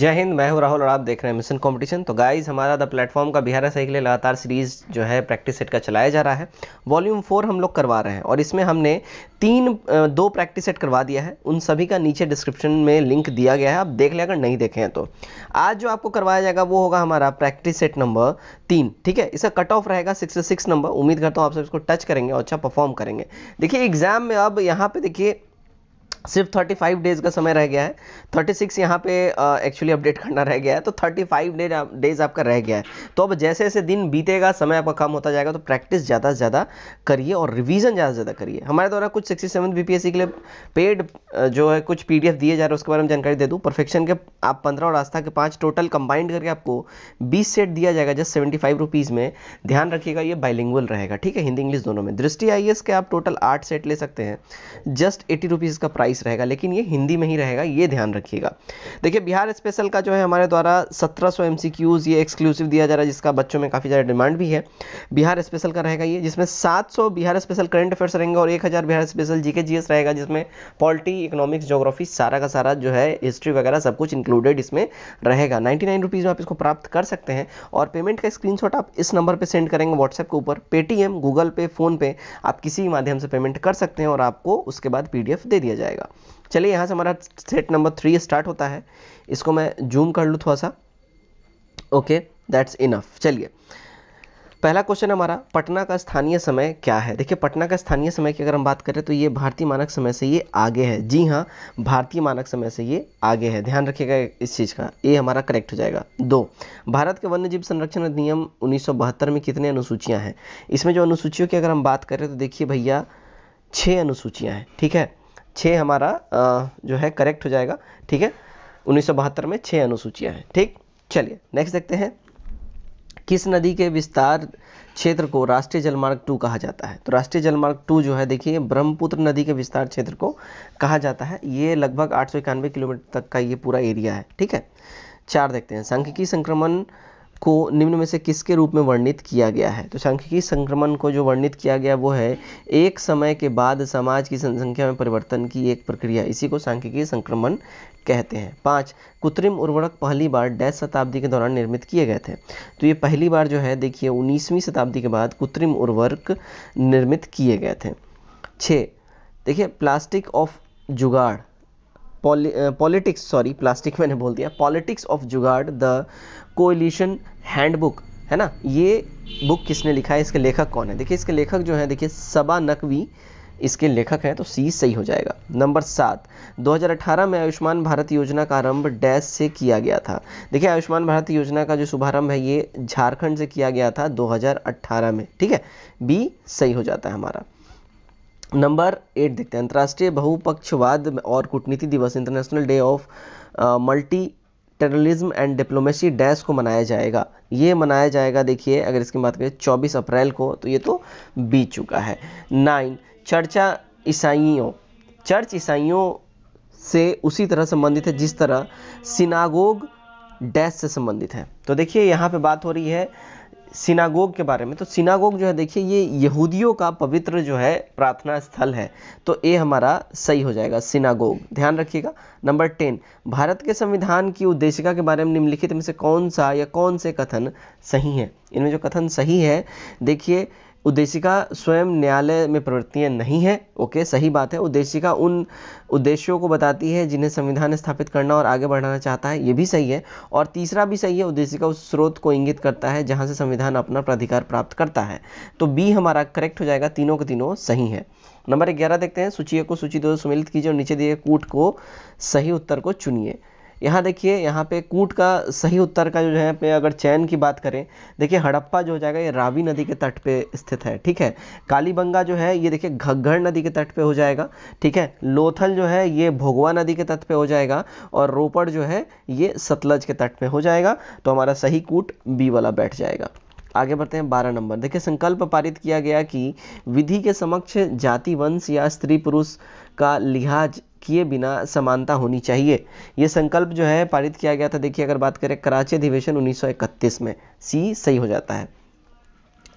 जय हिंद मैं हूं राहुल और आप देख रहे हैं मिशन कंपटीशन तो गाइस हमारा द प्लेटफॉर्म का बिहार सही के लिए लगातार सीरीज जो है प्रैक्टिस सेट का चलाया जा रहा है वॉल्यूम फोर हम लोग करवा रहे हैं और इसमें हमने तीन दो प्रैक्टिस सेट करवा दिया है उन सभी का नीचे डिस्क्रिप्शन में लिंक दिया गया है आप देख लें अगर नहीं देखे हैं तो आज जो आपको करवाया जाएगा वो होगा हमारा प्रैक्टिस सेट नंबर तीन ठीक है इसका कट ऑफ रहेगा सिक्स नंबर उम्मीद करता हूँ आप सब इसको टच करेंगे और अच्छा परफॉर्म करेंगे देखिए एग्जाम में अब यहाँ पे देखिए सिर्फ 35 डेज का समय रह गया है 36 सिक्स यहाँ पे एक्चुअली अपडेट करना रह गया है तो 35 डेज डेज आपका रह गया है तो अब जैसे जैसे दिन बीतेगा समय आपका कम होता जाएगा तो प्रैक्टिस ज़्यादा से ज़्यादा करिए और रिवीजन ज़्यादा से ज़्यादा करिए हमारे द्वारा कुछ सिक्सटी सेवन बी के लिए पेड जो है कुछ पी दिए जा रहे हैं उसके बारे में जानकारी दे दूँ परफेक्शन के आप पंद्रह और आस्था के पाँच टोटल कंबाइंड करके आपको बीस सेट दिया जाएगा जस्ट सेवेंटी फाइव में ध्यान रखिएगा ये बाइलिंगुअल रहेगा ठीक है हिंदी इंग्लिश दोनों में दृष्टि आई के आप टोटल आठ सेट ले सकते हैं जस्ट एटी रुपीज़ का प्राइस प्राइस रहेगा लेकिन ये हिंदी में ही रहेगा ये ध्यान रखिएगा देखिए बिहार स्पेशल का जो है हमारे द्वारा सत्रह सौ ये एक्सक्लूसिव दिया जा रहा है जिसका बच्चों में काफ़ी ज़्यादा डिमांड भी है बिहार स्पेशल का रहेगा ये जिसमें सात बिहार स्पेशल करंट अफेयर्स रहेंगे और एक बिहार स्पेशल जी रहेगा जिसमें पॉलिटी इकोनॉमिक्स जोग्राफी सारा का सारा जो है हिस्ट्री वगैरह सब कुछ इंक्लूडेड इसमें रहेगा नाइन्टी नाइन रुपीज़ में आप इसको प्राप्त कर सकते हैं और पेमेंट का स्क्रीनशॉट आप इस नंबर पर सेंड करेंगे व्हाट्सएप के ऊपर पेटीएम गूगल पे फ़ोन पे आप किसी माध्यम से पेमेंट कर सकते हैं और आपको उसके बाद पीडीएफ दे दिया जाएगा जाएगा चलिए यहाँ से हमारा सेट नंबर थ्री स्टार्ट होता है इसको मैं जूम कर लूँ थोड़ा सा ओके दैट्स इनफ चलिए पहला क्वेश्चन हमारा पटना का स्थानीय समय क्या है देखिए पटना का स्थानीय समय की अगर हम बात करें तो ये भारतीय मानक समय से ये आगे है जी हाँ भारतीय मानक समय से ये आगे है ध्यान रखिएगा इस चीज़ का ये हमारा करेक्ट हो जाएगा दो भारत के वन्यजीव संरक्षण अधिनियम उन्नीस में कितने अनुसूचियाँ हैं इसमें जो अनुसूचियों की अगर हम बात करें तो देखिए भैया छः अनुसूचियाँ हैं ठीक है छः हमारा जो है करेक्ट हो जाएगा ठीक है उन्नीस में छः अनुसूचियाँ हैं ठीक चलिए नेक्स्ट देखते हैं किस नदी के विस्तार क्षेत्र को राष्ट्रीय जलमार्ग टू कहा जाता है तो राष्ट्रीय जलमार्ग टू जो है देखिए ब्रह्मपुत्र नदी के विस्तार क्षेत्र को कहा जाता है ये लगभग आठ किलोमीटर तक का ये पूरा एरिया है ठीक है चार देखते हैं सांख्यिकी संक्रमण को निम्न में से किसके रूप में वर्णित किया गया है तो सांख्यिकी संक्रमण को जो वर्णित किया गया वो है एक समय के बाद समाज की जनसंख्या में परिवर्तन की एक प्रक्रिया इसी को सांख्यिकी संक्रमण कहते हैं पाँच कृत्रिम उर्वरक पहली बार डैश शताब्दी के दौरान निर्मित किए गए थे तो ये पहली बार जो है देखिए उन्नीसवीं शताब्दी के बाद कृत्रिम उर्वरक निर्मित किए गए थे छः देखिए plastic of jugaad politics sorry plastic मैंने बोल दिया politics of jugaad the coalition handbook है ना ये बुक किसने लिखा है इसके लेखक कौन है देखिए इसके लेखक जो है देखिए सबा नकवी इसके लेखक हैं तो सी सही हो जाएगा नंबर सात 2018 में आयुष्मान भारत योजना का आरंभ डैश से किया गया था देखिए आयुष्मान भारत योजना का जो शुभारंभ है ये झारखंड से किया गया था 2018 में ठीक है बी सही हो जाता है हमारा नंबर एट देखते हैं अंतर्राष्ट्रीय बहुपक्षवाद और कूटनीति दिवस international day of multi terrorism and diplomacy dash को मनाया जाएगा ये मनाया जाएगा देखिए अगर इसकी बात करें 24 अप्रैल को तो ये तो बीत चुका है नाइन चर्चा ईसाइयों चर्च ईसाइयों से उसी तरह संबंधित है जिस तरह सिनागोग डैश से संबंधित है तो देखिए यहाँ पे बात हो रही है सिनागोग के बारे में तो सिनागोग जो है देखिए ये यहूदियों का पवित्र जो है प्रार्थना स्थल है तो ए हमारा सही हो जाएगा सिनागोग ध्यान रखिएगा नंबर टेन भारत के संविधान की उद्देशिका के बारे में निम्नलिखित में से कौन सा या कौन से कथन सही है इनमें जो कथन सही है देखिए उद्देशिका स्वयं न्यायालय में प्रवृत्तियाँ नहीं है ओके सही बात है उद्देशिका उन उद्देश्यों को बताती है जिन्हें संविधान स्थापित करना और आगे बढ़ाना चाहता है ये भी सही है और तीसरा भी सही है उद्देशिका उस स्रोत को इंगित करता है जहाँ से संविधान अपना प्राधिकार प्राप्त करता है तो बी हमारा करेक्ट हो जाएगा तीनों के तीनों सही है नंबर ग्यारह देखते हैं सूची को सूची दो सम्मिलित कीजिए और नीचे दिए कूट को सही उत्तर को चुनिए यहाँ देखिए यहाँ पे कूट का सही उत्तर का जो है पे अगर चयन की बात करें देखिए हड़प्पा जो हो जाएगा ये रावी नदी के तट पे स्थित है ठीक है कालीबंगा जो है ये देखिए घग्घर नदी के तट पे हो जाएगा ठीक है लोथल जो है ये भोगवा नदी के तट पे हो जाएगा और रोपड़ जो है ये सतलज के तट पे हो जाएगा तो हमारा सही कूट बी वाला बैठ जाएगा आगे बढ़ते हैं बारह नंबर देखिए संकल्प पारित किया गया कि विधि के समक्ष जाति वंश या स्त्री पुरुष का लिहाज किए बिना समानता होनी चाहिए यह संकल्प जो है पारित किया गया था देखिए अगर बात करें कराची अधिवेशन 1931 में सी सही हो जाता है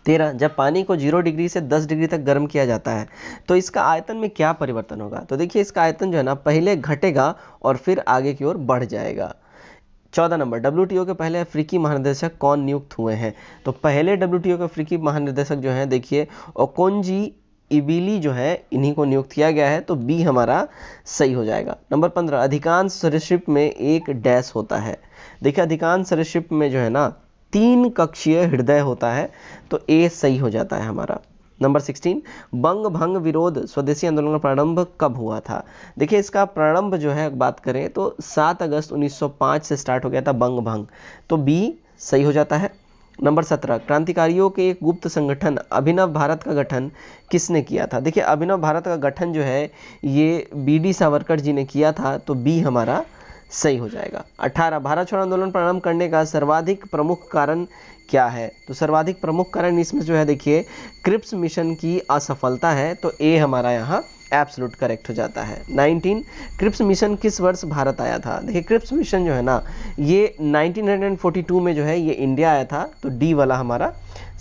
तेरह जब पानी को जीरो डिग्री से दस डिग्री तक गर्म किया जाता है तो इसका आयतन में क्या परिवर्तन होगा तो देखिए इसका आयतन जो है ना पहले घटेगा और फिर आगे की ओर बढ़ जाएगा चौदह नंबर डब्ल्यू के पहले अफ्रीकी महानिदेशक कौन नियुक्त हुए हैं तो पहले डब्ल्यू के अफ्रीकी महानिदेशक जो हैं देखिए ओकोंजी इबिली जो है इन्हीं को नियुक्त किया गया है तो बी हमारा सही हो जाएगा नंबर पंद्रह अधिकांश सरिशिप में एक डैश होता है देखिए अधिकांश सरिशिप में जो है ना तीन कक्षीय हृदय होता है तो ए सही हो जाता है हमारा नंबर सिक्सटीन बंग भंग विरोध स्वदेशी आंदोलन का प्रारंभ कब हुआ था देखिए इसका प्रारंभ जो है बात करें तो सात अगस्त 1905 से स्टार्ट हो गया था बंग भंग तो बी सही हो जाता है नंबर सत्रह क्रांतिकारियों के एक गुप्त संगठन अभिनव भारत का गठन किसने किया था देखिए अभिनव भारत का गठन जो है ये बी डी सावरकर जी ने किया था तो बी हमारा सही हो जाएगा अठारह भारत छोड़ो आंदोलन प्रारंभ करने का सर्वाधिक प्रमुख कारण क्या है तो सर्वाधिक प्रमुख कारण इसमें जो है देखिए क्रिप्स मिशन की असफलता है तो ए हमारा यहाँ एब्सोलूट करेक्ट हो जाता है 19 क्रिप्स मिशन किस वर्ष भारत आया था देखिए क्रिप्स मिशन जो है ना ये 1942 में जो है ये इंडिया आया था तो डी वाला हमारा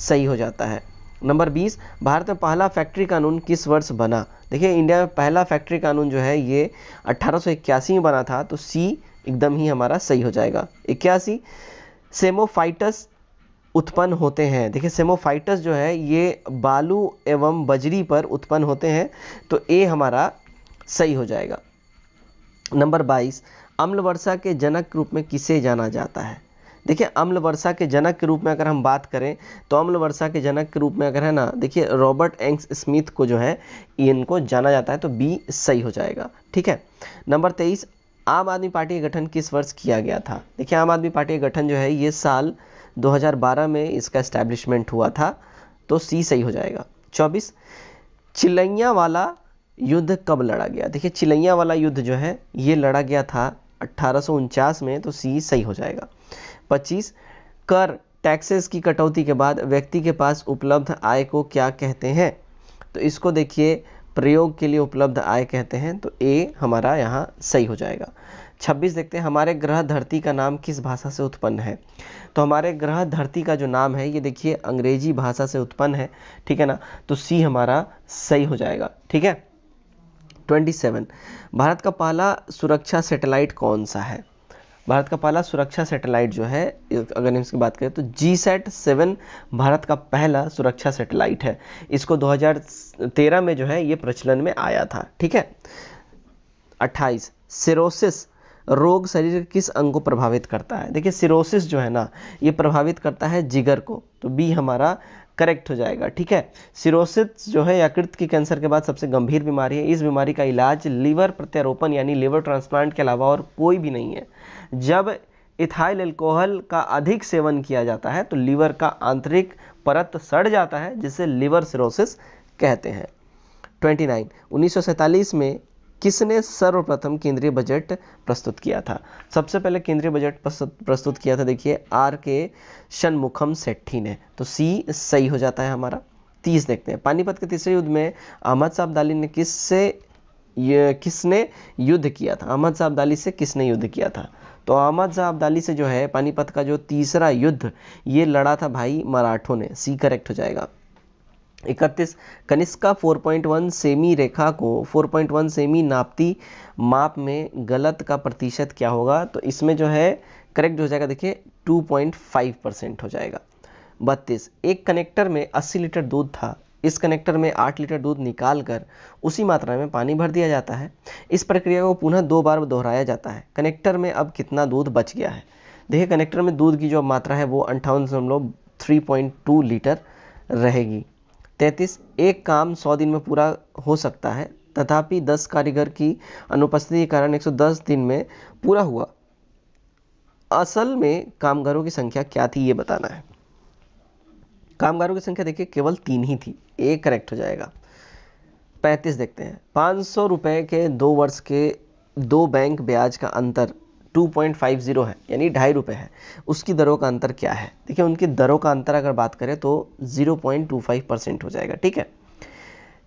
सही हो जाता है नंबर 20 भारत में पहला फैक्ट्री कानून किस वर्ष बना देखिए इंडिया में पहला फैक्ट्री कानून जो है ये अट्ठारह में बना था तो सी एकदम ही हमारा सही हो जाएगा इक्यासी सेमोफाइटस उत्पन्न होते हैं देखिए सेमोफाइटस जो है ये बालू एवं बजरी पर उत्पन्न होते हैं तो ए हमारा सही हो जाएगा नंबर 22 अम्ल वर्षा के जनक के रूप में किसे जाना जाता है देखिए अम्ल वर्षा के जनक के रूप में अगर हम बात करें तो अम्ल वर्षा के जनक के रूप में अगर है ना देखिए रॉबर्ट एंग्स स्मिथ को जो है इनको जाना जाता है तो बी सही हो जाएगा ठीक है नंबर तेईस आम आदमी पार्टी का गठन किस वर्ष किया गया था देखिए आम आदमी पार्टी का गठन जो है ये साल 2012 में इसका एस्टैब्लिशमेंट हुआ था तो सी सही हो जाएगा 24 चिलैया वाला युद्ध कब लड़ा गया देखिए चिलैया वाला युद्ध जो है ये लड़ा गया था अट्ठारह में तो सी सही हो जाएगा 25 कर टैक्सेस की कटौती के बाद व्यक्ति के पास उपलब्ध आय को क्या कहते हैं तो इसको देखिए प्रयोग के लिए उपलब्ध आय कहते हैं तो ए हमारा यहाँ सही हो जाएगा छब्बीस देखते हैं हमारे ग्रह धरती का नाम किस भाषा से उत्पन्न है तो हमारे ग्रह धरती का जो नाम है ये देखिए अंग्रेजी भाषा से उत्पन्न है ठीक है ना तो सी हमारा सही हो जाएगा ठीक है 27 भारत का पहला सुरक्षा सैटेलाइट कौन सा है भारत का पहला सुरक्षा सैटेलाइट जो है अगर इसकी बात करें तो जी सेट सेवन भारत का पहला सुरक्षा सैटेलाइट है इसको 2013 में जो है ये प्रचलन में आया था ठीक है 28 सिरोसिस रोग शरीर के किस अंग को प्रभावित करता है देखिए सिरोसिस जो है ना ये प्रभावित करता है जिगर को तो बी हमारा करेक्ट हो जाएगा ठीक है सिरोसिस जो है यकृत के कैंसर के बाद सबसे गंभीर बीमारी है इस बीमारी का इलाज लीवर प्रत्यारोपण यानी लीवर ट्रांसप्लांट के अलावा और कोई भी नहीं है जब इथाइल एल्कोहल का अधिक सेवन किया जाता है तो लीवर का आंतरिक परत सड़ जाता है जिसे लीवर सिरोसिस कहते हैं 29 1947 में किसने सर्वप्रथम केंद्रीय बजट प्रस्तुत किया था सबसे पहले केंद्रीय बजट प्रस्तुत किया था देखिए आर के शनमुखम सेट्ठी ने तो सी सही हो जाता है हमारा तीस देखते हैं पानीपत के तीसरे युद्ध में अहमद साहब दाली ने किससे किसने युद्ध किया था अहमद साहब दाली से किसने युद्ध किया था तो अहमद साहब दाली से जो है पानीपत का जो तीसरा युद्ध ये लड़ा था भाई मराठों ने सी करेक्ट हो जाएगा इकतीस कनिष्का 4.1 सेमी रेखा को 4.1 सेमी नापती माप में गलत का प्रतिशत क्या होगा तो इसमें जो है करेक्ट हो जाएगा देखिए 2.5 परसेंट हो जाएगा बत्तीस एक कनेक्टर में 80 लीटर दूध था इस कनेक्टर में 8 लीटर दूध निकाल कर उसी मात्रा में पानी भर दिया जाता है इस प्रक्रिया को पुनः दो बार दोहराया जाता है कनेक्टर में अब कितना दूध बच गया है देखिए कनेक्टर में दूध की जो मात्रा है वो अंठावन लीटर रहेगी तैतीस एक काम सौ दिन में पूरा हो सकता है तथापि दस कारीगर की अनुपस्थिति के कारण दस दिन में पूरा हुआ असल में कामगारों की संख्या क्या थी ये बताना है कामगारों की संख्या देखिए केवल तीन ही थी एक करेक्ट हो जाएगा पैंतीस देखते हैं पाँच सौ रुपये के दो वर्ष के दो बैंक ब्याज का अंतर 2.50 है यानी ढाई रुपये है उसकी दरों का अंतर क्या है देखिए उनकी दरों का अंतर अगर बात करें तो 0.25 परसेंट हो जाएगा ठीक है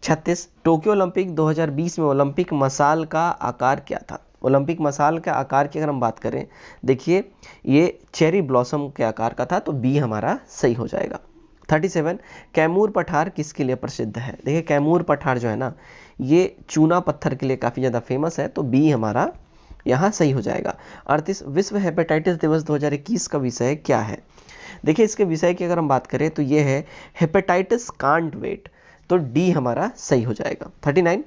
छत्तीस टोक्यो ओलंपिक 2020 में ओलंपिक मसाल का आकार क्या था ओलंपिक मसाल के आकार की अगर हम बात करें देखिए ये चेरी ब्लॉसम के आकार का था तो बी हमारा सही हो जाएगा 37 कैमूर पठार किसके लिए प्रसिद्ध है देखिए कैमूर पठार जो है ना ये चूना पत्थर के लिए काफ़ी ज़्यादा फेमस है तो बी हमारा यहाँ सही हो जाएगा अड़तीस विश्व हेपेटाइटिस दिवस 2021 का विषय क्या है देखिए इसके विषय की अगर हम बात करें तो ये है हेपेटाइटिस कांट वेट तो डी हमारा सही हो जाएगा थर्टी नाइन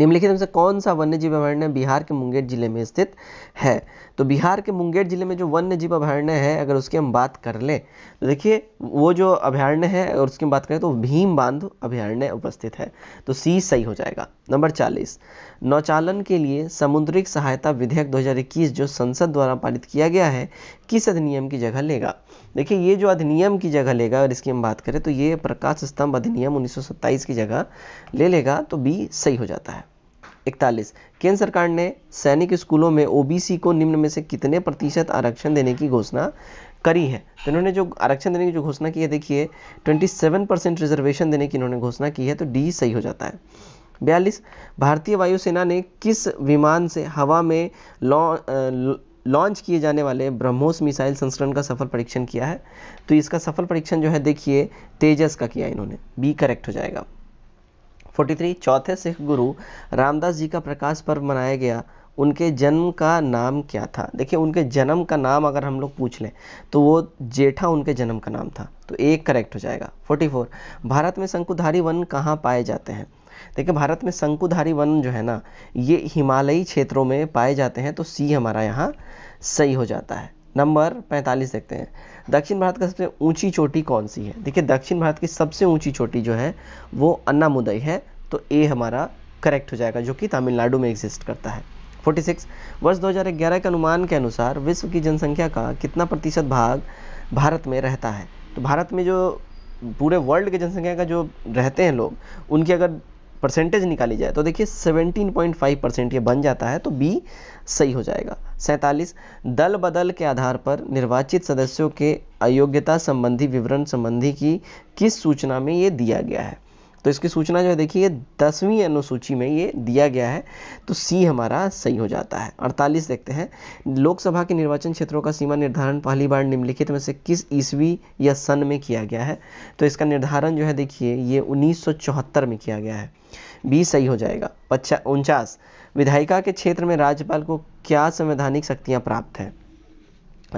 निम्नलिखित में से कौन सा वन्यजीव अभयारण्य बिहार के मुंगेर जिले में स्थित है तो बिहार के मुंगेर ज़िले में जो वन्य जीव अभ्यारण्य है अगर उसकी हम बात कर लें तो देखिए वो जो अभ्यारण्य है और उसकी बात करें तो भीम बांध अभ्यारण्य उपस्थित है तो सी सही हो जाएगा नंबर चालीस नौचालन के लिए समुद्रिक सहायता विधेयक 2021 जो संसद द्वारा पारित किया गया है किस अधिनियम की जगह लेगा देखिए ये जो अधिनियम की जगह लेगा अगर इसकी हम बात करें तो ये प्रकाश स्तंभ अधिनियम 1927 की जगह ले लेगा तो बी सही हो जाता है इकतालीस केंद्र सरकार ने सैनिक स्कूलों में ओबीसी को निम्न में से कितने प्रतिशत आरक्षण देने की घोषणा करी है तो इन्होंने जो आरक्षण देने की जो घोषणा की है देखिए 27 परसेंट रिजर्वेशन देने की इन्होंने घोषणा की है तो डी सही हो जाता है बयालीस भारतीय वायुसेना ने किस विमान से हवा में लॉन्च किए जाने वाले ब्रह्मोस मिसाइल संस्करण का सफल परीक्षण किया है तो इसका सफल परीक्षण जो है देखिए तेजस का किया इन्होंने बी करेक्ट हो जाएगा 43 चौथे सिख गुरु रामदास जी का प्रकाश पर्व मनाया गया उनके जन्म का नाम क्या था देखिए उनके जन्म का नाम अगर हम लोग पूछ लें तो वो जेठा उनके जन्म का नाम था तो एक करेक्ट हो जाएगा 44 भारत में शंकुधारी वन कहाँ पाए जाते हैं देखिए भारत में शंकुधारी वन जो है ना ये हिमालयी क्षेत्रों में पाए जाते हैं तो सी हमारा यहाँ सही हो जाता है नंबर 45 देखते हैं दक्षिण भारत का सबसे ऊंची चोटी कौन सी है देखिए दक्षिण भारत की सबसे ऊंची चोटी जो है वो अन्नामुदई है तो ए हमारा करेक्ट हो जाएगा जो कि तमिलनाडु में एग्जिस्ट करता है 46 वर्ष 2011 के अनुमान के अनुसार विश्व की जनसंख्या का कितना प्रतिशत भाग भारत में रहता है तो भारत में जो पूरे वर्ल्ड के जनसंख्या का जो रहते हैं लोग उनकी अगर परसेंटेज निकाली जाए तो देखिए 17.5 परसेंट ये बन जाता है तो बी सही हो जाएगा सैंतालीस दल बदल के आधार पर निर्वाचित सदस्यों के अयोग्यता संबंधी विवरण संबंधी की किस सूचना में ये दिया गया है तो इसकी सूचना जो है देखिए दसवीं अनुसूची में ये दिया गया है तो सी हमारा सही हो जाता है अड़तालीस देखते हैं लोकसभा के निर्वाचन क्षेत्रों का सीमा निर्धारण पहली बार निम्नलिखित में से किस ईस्वी या सन में किया गया है तो इसका निर्धारण जो है देखिए ये उन्नीस में किया गया है बी सही हो जाएगा पच्चा उनचास विधायिका के क्षेत्र में राज्यपाल को क्या संवैधानिक शक्तियाँ प्राप्त हैं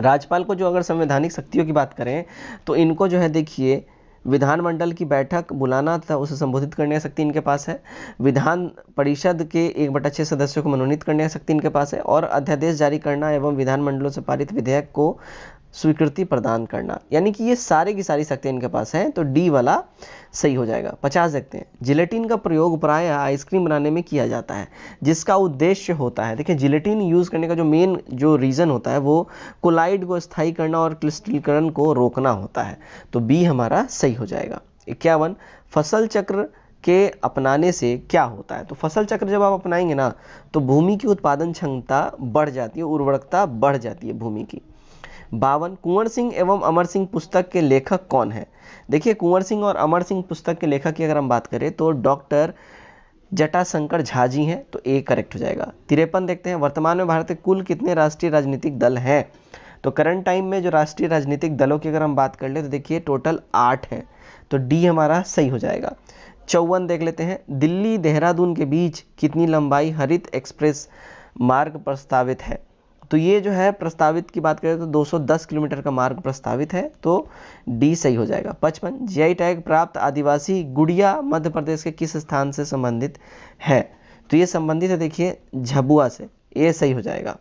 राज्यपाल को जो अगर संवैधानिक शक्तियों की बात करें तो इनको जो है देखिए विधानमंडल की बैठक बुलाना तथा उसे संबोधित करने की शक्ति इनके पास है विधान परिषद के एक बटा छः सदस्यों को मनोनीत करने की शक्ति इनके पास है और अध्यादेश जारी करना एवं विधानमंडलों से पारित विधेयक को स्वीकृति प्रदान करना यानी कि ये सारे की सारी शक्तियाँ इनके पास हैं तो डी वाला सही हो जाएगा पचास देखते हैं जिलेटिन का प्रयोग प्राय आइसक्रीम बनाने में किया जाता है जिसका उद्देश्य होता है देखिए जिलेटिन यूज़ करने का जो मेन जो रीज़न होता है वो कोलाइड को स्थायी करना और क्लिस्टिलकरण को रोकना होता है तो बी हमारा सही हो जाएगा इक्यावन फसल चक्र के अपनाने से क्या होता है तो फसल चक्र जब आप अपनाएंगे ना तो भूमि की उत्पादन क्षमता बढ़ जाती है उर्वरकता बढ़ जाती है भूमि की बावन कुंवर सिंह एवं अमर सिंह पुस्तक के लेखक कौन है देखिए कुंवर सिंह और अमर सिंह पुस्तक के लेखक की अगर हम बात करें तो डॉक्टर जटाशंकर झा जी हैं तो ए करेक्ट हो जाएगा तिरपन देखते हैं वर्तमान में भारत के कुल कितने राष्ट्रीय राजनीतिक दल हैं तो करंट टाइम में जो राष्ट्रीय राजनीतिक दलों की अगर हम बात कर ले तो देखिए टोटल आठ है तो डी हमारा सही हो जाएगा चौवन देख लेते हैं दिल्ली देहरादून के बीच कितनी लंबाई हरित एक्सप्रेस मार्ग प्रस्तावित है तो ये जो है प्रस्तावित की बात करें तो 210 किलोमीटर का मार्ग प्रस्तावित है तो डी सही हो जाएगा पचपन जी टैग प्राप्त आदिवासी गुड़िया मध्य प्रदेश के किस स्थान से संबंधित है तो ये संबंधित है देखिए झबुआ से ये सही हो जाएगा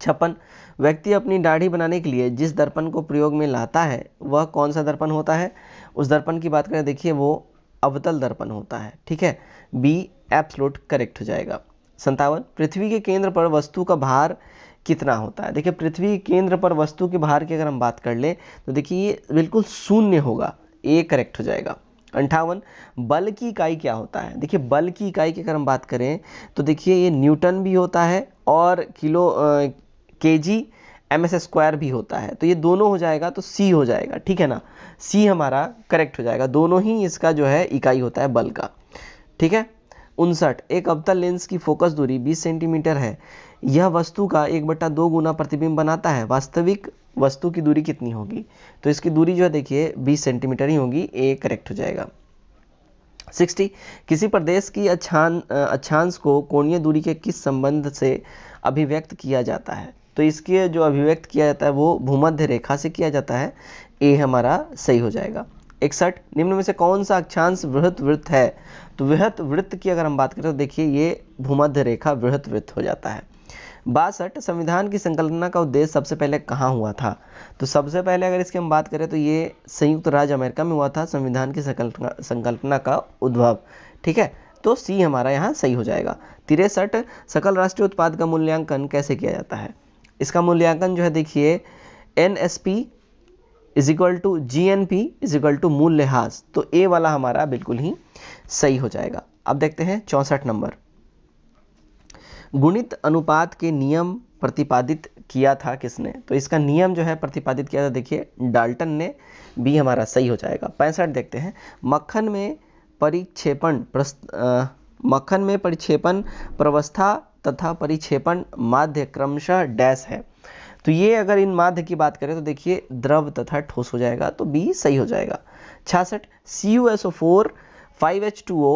छप्पन व्यक्ति अपनी दाढ़ी बनाने के लिए जिस दर्पण को प्रयोग में लाता है वह कौन सा दर्पण होता है उस दर्पण की बात करें देखिए वो अवतल दर्पण होता है ठीक है बी एप्सलोट करेक्ट हो जाएगा संतावन पृथ्वी के केंद्र पर वस्तु का भार कितना होता है देखिए पृथ्वी के केंद्र पर वस्तु के भार की अगर हम बात कर लें तो देखिए ये बिल्कुल शून्य होगा ए करेक्ट हो जाएगा अंठावन बल की इकाई क्या होता है देखिए बल की इकाई की अगर हम बात करें तो देखिए ये न्यूटन भी होता है और किलो के जी एम एस स्क्वायर भी होता है तो ये दोनों हो जाएगा तो सी हो जाएगा ठीक है ना सी हमारा करेक्ट हो जाएगा दोनों ही इसका जो है इकाई होता है बल का ठीक है उनसठ एक अवतल लेंस की फोकस दूरी 20 सेंटीमीटर है यह वस्तु का एक बट्टा दो गुना प्रतिबिंब बनाता है वास्तविक वस्तु की दूरी कितनी होगी तो इसकी दूरी जो है देखिए 20 सेंटीमीटर ही होगी ए करेक्ट हो जाएगा 60 किसी प्रदेश की अच्छान अच्छांश को कोणीय दूरी के किस संबंध से अभिव्यक्त किया जाता है तो इसके जो अभिव्यक्त किया जाता है वो भूमध्य रेखा से किया जाता है ए हमारा सही हो जाएगा इकसठ निम्न में से कौन सा अक्षांश वृहत वृत्त है तो वृहत वृत्त की अगर हम बात करें तो देखिए ये भूमध्य रेखा वृहत वृत्त हो जाता है बासठ संविधान की संकल्पना का उद्देश्य सबसे पहले कहाँ हुआ था तो सबसे पहले अगर इसकी हम बात करें तो ये संयुक्त राज्य अमेरिका में हुआ था संविधान की संकल्पना संकल्पना का उद्भव ठीक है तो सी हमारा यहाँ सही हो जाएगा तिरसठ सकल राष्ट्रीय उत्पाद का मूल्यांकन कैसे किया जाता है इसका मूल्यांकन जो है देखिए N S P is equal to G N P is equal to मूल लिहाज तो ए वाला हमारा बिल्कुल ही सही हो जाएगा अब देखते हैं चौंसठ नंबर गुणित अनुपात के नियम प्रतिपादित किया था किसने तो इसका नियम जो है प्रतिपादित किया था देखिए डाल्टन ने भी हमारा सही हो जाएगा पैंसठ देखते हैं मक्खन में परिक्षेपण मक्खन में परिक्षेपण प्रवस्था तथा परिक्षेपण माध्य क्रमशः डैश है तो ये अगर इन माध्य की बात करें तो देखिए द्रव तथा ठोस हो जाएगा तो बी सही हो जाएगा छियासठ C U S O four five H two O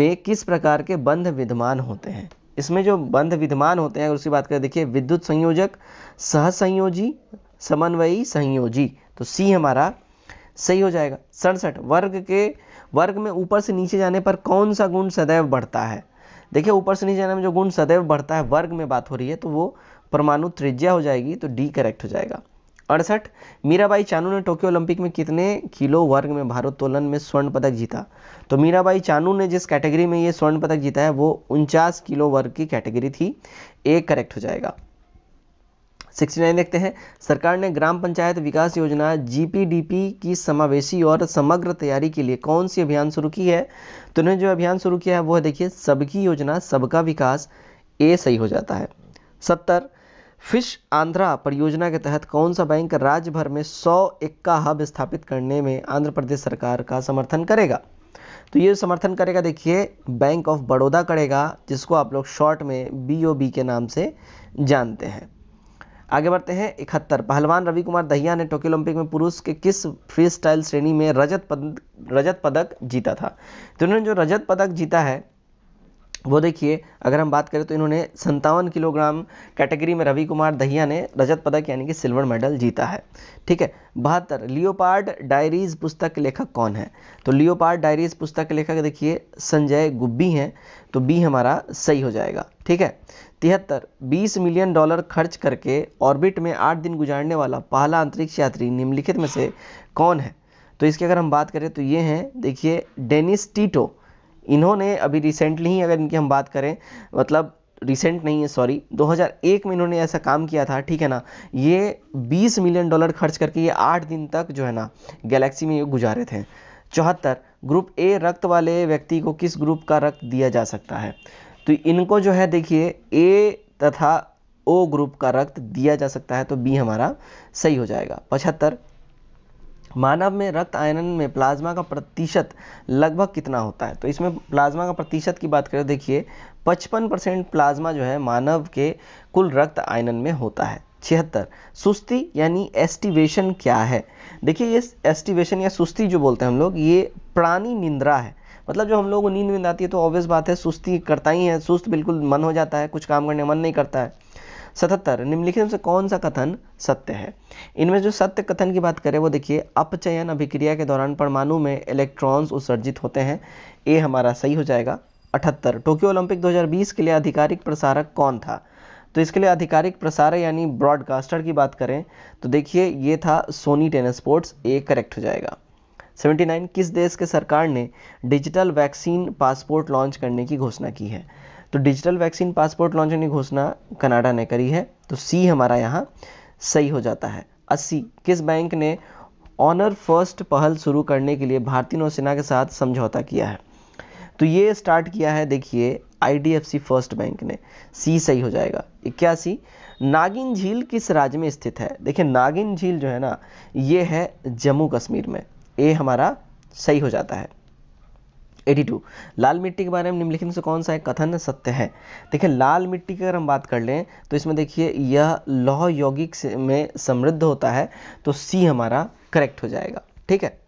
में किस प्रकार के बंध विद्यमान होते हैं इसमें जो बंध विद्यमान होते हैं अगर उसकी बात करें देखिए विद्युत संयोजक सह संयोजी समन्वयी संयोजी तो सी हमारा सही हो जाएगा सड़सठ वर्ग के वर्ग में ऊपर से नीचे जाने पर कौन सा गुण सदैव बढ़ता है देखिए ऊपर से नीचे जाने में जो गुण सदैव बढ़ता है वर्ग में बात हो रही है तो वो परमाणु त्रिज्या हो जाएगी तो डी करेक्ट हो जाएगा अड़सठ मीराबाई चानू ने टोक्यो ओलंपिक में कितने किलो वर्ग में भारोत्तोलन में स्वर्ण पदक जीता तो मीराबाई चानू ने जिस कैटेगरी में ये स्वर्ण पदक जीता है वो उनचास किलो वर्ग की कैटेगरी थी ए करेक्ट हो जाएगा 69 देखते हैं सरकार ने ग्राम पंचायत विकास योजना जीपीडीपी की समावेशी और समग्र तैयारी के लिए कौन सी अभियान शुरू की है तो उन्होंने जो अभियान शुरू किया है वो है देखिए सबकी योजना सबका विकास ए सही हो जाता है सत्तर फिश आंध्रा परियोजना के तहत कौन सा बैंक राज्य भर में सौ इक्का हब स्थापित करने में आंध्र प्रदेश सरकार का समर्थन करेगा तो ये समर्थन करेगा देखिए बैंक ऑफ बड़ौदा करेगा जिसको आप लोग शॉर्ट में बी के नाम से जानते हैं आगे बढ़ते हैं इकहत्तर पहलवान रवि कुमार दहिया ने टोक्यो ओलंपिक में पुरुष के किस फ्री स्टाइल श्रेणी में रजत पद रजत पदक जीता था तो उन्होंने जो रजत पदक जीता है वो देखिए अगर हम बात करें तो इन्होंने संतावन किलोग्राम कैटेगरी में रवि कुमार दहिया ने रजत पदक यानी कि सिल्वर मेडल जीता है ठीक है बहत्तर लियोपार्ड डायरीज पुस्तक के लेखक कौन है तो लियोपार्ड डायरीज पुस्तक के लेखक देखिए संजय गुब्बी हैं तो बी हमारा सही हो जाएगा ठीक है तिहत्तर बीस मिलियन डॉलर खर्च करके ऑर्बिट में आठ दिन गुजारने वाला पहला अंतरिक्ष यात्री निम्नलिखित में से कौन है तो इसकी अगर हम बात करें तो ये हैं देखिए डेनिस टीटो इन्होंने अभी रिसेंटली ही अगर इनकी हम बात करें मतलब रिसेंट नहीं है सॉरी 2001 में इन्होंने ऐसा काम किया था ठीक है ना ये 20 मिलियन डॉलर खर्च करके ये आठ दिन तक जो है ना गैलेक्सी में ये गुजारे थे चौहत्तर ग्रुप ए रक्त वाले व्यक्ति को किस ग्रुप का रक्त दिया जा सकता है तो इनको जो है देखिए ए तथा ओ ग्रुप का रक्त दिया जा सकता है तो बी हमारा सही हो जाएगा पचहत्तर मानव में रक्त आयनन में प्लाज्मा का प्रतिशत लगभग कितना होता है तो इसमें प्लाज्मा का प्रतिशत की बात करें देखिए 55 परसेंट प्लाज्मा जो है मानव के कुल रक्त आयनन में होता है छिहत्तर सुस्ती यानी एस्टिवेशन क्या है देखिए ये एस्टिवेशन या सुस्ती जो बोलते हैं हम लोग ये प्राणी निंद्रा है मतलब जो हम लोगों को नींद नींद आती है तो ऑब्वियस बात है सुस्ती करता ही है सुस्त बिल्कुल मन हो जाता है कुछ काम करने मन नहीं करता है सतहत्तर निम्नलिखित में से कौन सा कथन सत्य है इनमें जो सत्य कथन की बात करें वो देखिए अपचयन अभिक्रिया के दौरान परमाणु में इलेक्ट्रॉन्स उत्सर्जित होते हैं ए हमारा सही हो जाएगा अठहत्तर टोक्यो ओलंपिक 2020 के लिए आधिकारिक प्रसारक कौन था तो इसके लिए आधिकारिक प्रसारक यानी ब्रॉडकास्टर की बात करें तो देखिए ये था Sony ten sports A correct हो जाएगा 79 किस देश के सरकार ने डिजिटल वैक्सीन पासपोर्ट लॉन्च करने की घोषणा की है तो डिजिटल वैक्सीन पासपोर्ट लॉन्च होने की घोषणा कनाडा ने करी है तो सी हमारा यहाँ सही हो जाता है अस्सी किस बैंक ने ऑनर फर्स्ट पहल शुरू करने के लिए भारतीय नौसेना के साथ समझौता किया है तो ये स्टार्ट किया है देखिए आई फर्स्ट बैंक ने सी सही हो जाएगा इक्यासी नागिन झील किस राज्य में स्थित है देखिए नागिन झील जो है ना ये है जम्मू कश्मीर में ए हमारा सही हो जाता है टू लाल मिट्टी के बारे में निम्नलिखित में से कौन सा एक कथन सत्य है देखिए लाल मिट्टी की अगर हम बात कर लें तो इसमें देखिए यह लौह यौगिक में समृद्ध होता है तो सी हमारा करेक्ट हो जाएगा ठीक है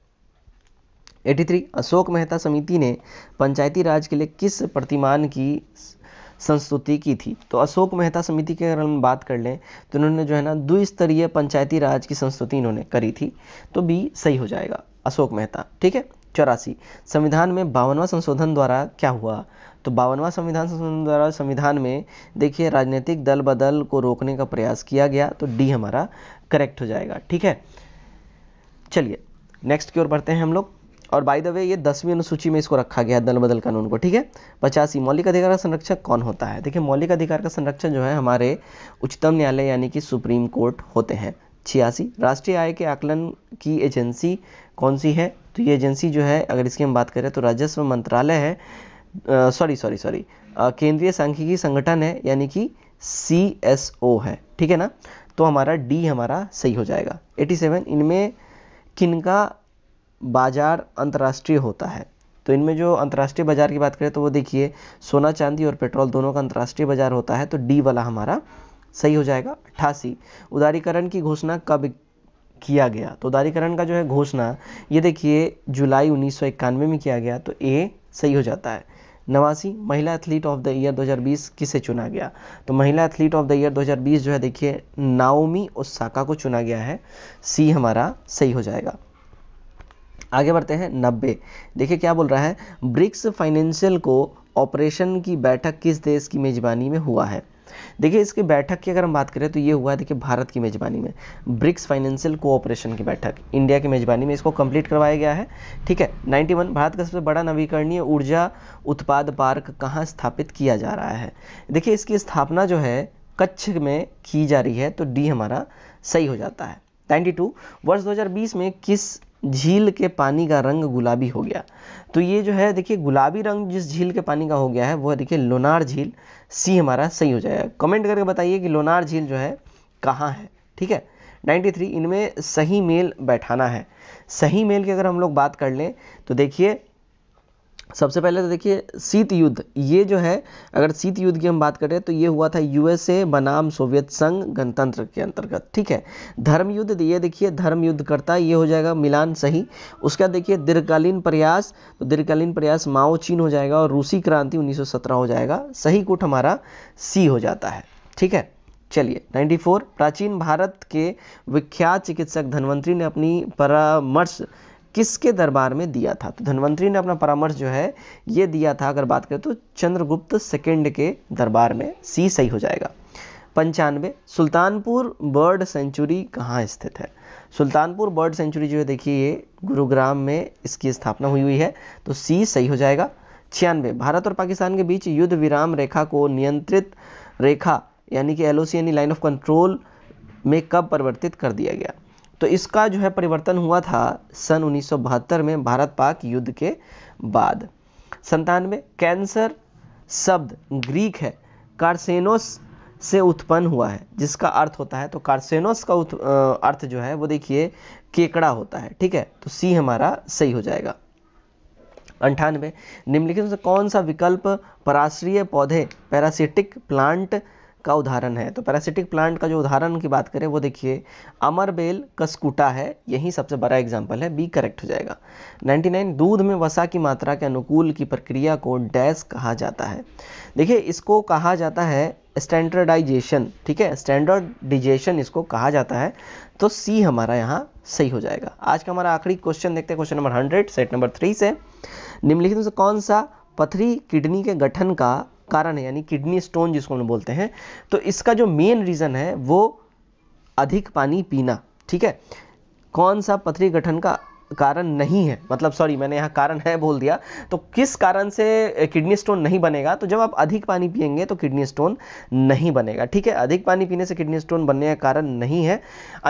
83 अशोक मेहता समिति ने पंचायती राज के लिए किस प्रतिमान की संस्तुति की थी तो अशोक मेहता समिति की अगर हम बात कर लें तो इन्होंने जो है ना द्विस्तरीय पंचायती राज की संस्तुति इन्होंने करी थी तो बी सही हो जाएगा अशोक मेहता ठीक है चौरासी संविधान में बावनवा संशोधन द्वारा क्या हुआ तो बावनवा संविधान संशोधन द्वारा संविधान में देखिए राजनीतिक दल बदल को रोकने का प्रयास किया गया तो डी हमारा करेक्ट हो जाएगा ठीक है चलिए नेक्स्ट की ओर बढ़ते हैं हम लोग और बाय द वे ये दसवीं अनुसूची में इसको रखा गया दल बदल कानून को ठीक है पचासी मौलिक अधिकार का संरक्षक कौन होता है देखिए मौलिक अधिकार का संरक्षण जो है हमारे उच्चतम न्यायालय यानी कि सुप्रीम कोर्ट होते हैं छियासी राष्ट्रीय आय के आकलन की एजेंसी कौन सी है तो ये एजेंसी जो है अगर इसकी हम बात करें तो राजस्व मंत्रालय है सॉरी सॉरी सॉरी केंद्रीय सांख्यिकी संगठन है यानी कि सी एस ओ है ठीक है ना तो हमारा डी हमारा सही हो जाएगा 87 इनमें किनका बाजार अंतर्राष्ट्रीय होता है तो इनमें जो अंतर्राष्ट्रीय बाजार की बात करें तो वो देखिए सोना चांदी और पेट्रोल दोनों का अंतर्राष्ट्रीय बाजार होता है तो डी वाला हमारा सही हो जाएगा अट्ठासी उदारीकरण की घोषणा कब किया गया तो उदारीकरण का जो है घोषणा ये देखिए जुलाई उन्नीस में किया गया तो ए सही हो जाता है नवासी महिला एथलीट ऑफ द ईयर 2020 किसे चुना गया तो महिला एथलीट ऑफ द ईयर 2020 जो है देखिए नाओमी ओसाका को चुना गया है सी हमारा सही हो जाएगा आगे बढ़ते हैं नब्बे देखिए क्या बोल रहा है ब्रिक्स फाइनेंशियल को ऑपरेशन की बैठक किस देश की मेजबानी में हुआ है देखिए इसकी बैठक की अगर हम बात करें तो ये हुआ है देखिए भारत की मेज़बानी में ब्रिक्स फाइनेंशियल कोऑपरेशन की बैठक इंडिया की मेज़बानी में इसको कंप्लीट करवाया गया है ठीक है 91 भारत का सबसे बड़ा नवीकरणीय ऊर्जा उत्पाद पार्क कहाँ स्थापित किया जा रहा है देखिए इसकी स्थापना जो है कच्छ में की जा रही है तो डी हमारा सही हो जाता है 92 वर्ष 2020 में किस झील के पानी का रंग गुलाबी हो गया तो ये जो है देखिए गुलाबी रंग जिस झील के पानी का हो गया है वो है देखिए लोनार झील सी हमारा सही हो जाएगा कमेंट करके बताइए कि लोनार झील जो है कहाँ है ठीक है 93 इनमें सही मेल बैठाना है सही मेल की अगर हम लोग बात कर लें तो देखिए सबसे पहले तो देखिए शीत युद्ध ये जो है अगर शीत युद्ध की हम बात करें तो ये हुआ था यूएसए बनाम सोवियत संघ गणतंत्र के अंतर्गत ठीक है धर्म युद्ध ये देखिए धर्म युद्ध करता ये हो जाएगा मिलान सही उसका देखिए दीर्घकालीन प्रयास तो दीर्घकालीन प्रयास माओ चीन हो जाएगा और रूसी क्रांति उन्नीस हो जाएगा सही कुट हमारा सी हो जाता है ठीक है चलिए 94 प्राचीन भारत के विख्यात चिकित्सक धनवंतरी ने अपनी परामर्श किसके दरबार में दिया था तो धनवंतरी ने अपना परामर्श जो है ये दिया था अगर बात करें तो चंद्रगुप्त सेकेंड के दरबार में सी सही हो जाएगा पंचानवे सुल्तानपुर बर्ड सेंचुरी कहाँ स्थित है सुल्तानपुर बर्ड सेंचुरी जो है देखिए ये गुरुग्राम में इसकी स्थापना हुई हुई है तो सी सही हो जाएगा छियानवे भारत और पाकिस्तान के बीच युद्ध विराम रेखा को नियंत्रित रेखा यानी कि एल यानी लाइन ऑफ कंट्रोल में कब परिवर्तित कर दिया गया तो इसका जो है परिवर्तन हुआ था सन उन्नीस में भारत पाक युद्ध के बाद संतानवे कैंसर शब्द ग्रीक है कार्सेनोस से उत्पन्न हुआ है जिसका अर्थ होता है तो कार्सेनोस का अर्थ जो है वो देखिए केकड़ा होता है ठीक है तो सी हमारा सही हो जाएगा अंठानवे निम्नलिखित में से कौन सा विकल्प पराश्रीय पौधे पैरासिटिक प्लांट का उदाहरण है तो पैरासिटिक प्लांट का जो उदाहरण की बात करें वो देखिए अमरबेल कस्कुटा है यही सबसे बड़ा एग्जाम्पल है बी करेक्ट हो जाएगा 99 दूध में वसा की मात्रा के अनुकूल की प्रक्रिया को डैश कहा जाता है देखिए इसको कहा जाता है स्टैंडर्डाइजेशन ठीक है स्टैंडर्डिजेशन इसको कहा जाता है तो सी हमारा यहाँ सही हो जाएगा आज का हमारा आखिरी क्वेश्चन देखते हैं question number hundred set number three से निम्नलिखित में से कौन सा पथरी किडनी के गठन का कारण है यानी किडनी स्टोन जिसको हम बोलते हैं तो इसका जो मेन रीज़न है वो अधिक पानी पीना ठीक है कौन सा पथरी गठन का कारण नहीं है मतलब सॉरी मैंने यहाँ कारण है बोल दिया तो किस कारण से किडनी स्टोन नहीं बनेगा तो जब आप अधिक पानी पियेंगे तो किडनी स्टोन नहीं बनेगा ठीक है अधिक पानी पीने से किडनी स्टोन बनने का कारण नहीं है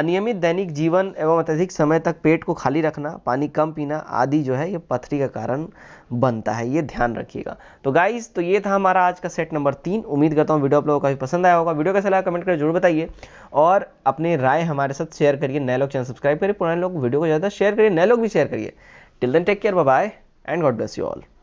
अनियमित दैनिक जीवन एवं अत्यधिक समय तक पेट को खाली रखना पानी कम पीना आदि जो है ये पथरी का कारण बनता है ये ध्यान रखिएगा तो गाइज तो ये था हमारा आज का सेट नंबर तीन उम्मीद करता हूँ वीडियो आप लोगों को काफ़ी पसंद आया होगा वीडियो का सलाह कमेंट करके जरूर बताइए और अपने राय हमारे साथ शेयर करिए नए लोग चैनल सब्सक्राइब करिए पुराने लोग वीडियो को ज़्यादा शेयर करिए नए लोग भी शेयर करिए till then take care bye and God bless you all